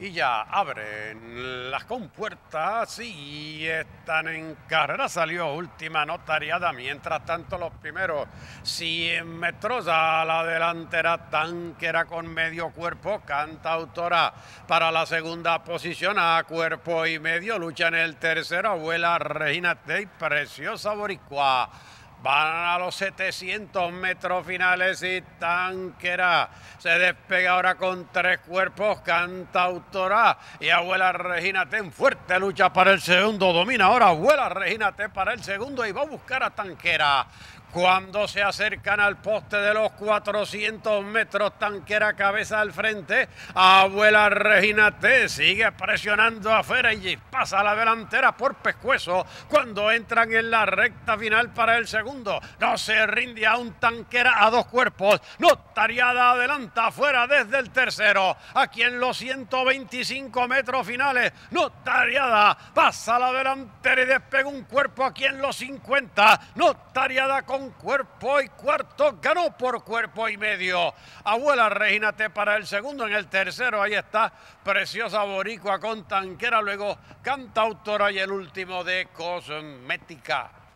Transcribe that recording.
y ya abren las compuertas y están en carrera. Salió última notariada. Mientras tanto, los primeros 100 metros a la delantera, Tanquera con medio cuerpo, canta autora para la segunda posición a cuerpo y medio. Lucha en el tercero, abuela Regina Tey, preciosa Boricua. Van a los 700 metros finales y Tanquera se despega ahora con tres cuerpos. canta Autora y abuela Regina en fuerte lucha para el segundo. Domina ahora abuela Regina para el segundo y va a buscar a Tanquera. Cuando se acercan al poste de los 400 metros, tanquera cabeza al frente. Abuela Regina T sigue presionando afuera y Pasa la delantera por pescuezo. Cuando entran en la recta final para el segundo, no se rinde a un tanquera a dos cuerpos. Notariada adelanta afuera desde el tercero. Aquí en los 125 metros finales, Notariada pasa la delantera y despega un cuerpo aquí en los 50. Notariada con cuerpo y cuarto. Ganó por cuerpo y medio. Abuela Regínate para el segundo. En el tercero, ahí está. Preciosa Boricua con tanquera. Luego cantautora y el último de Cosmética.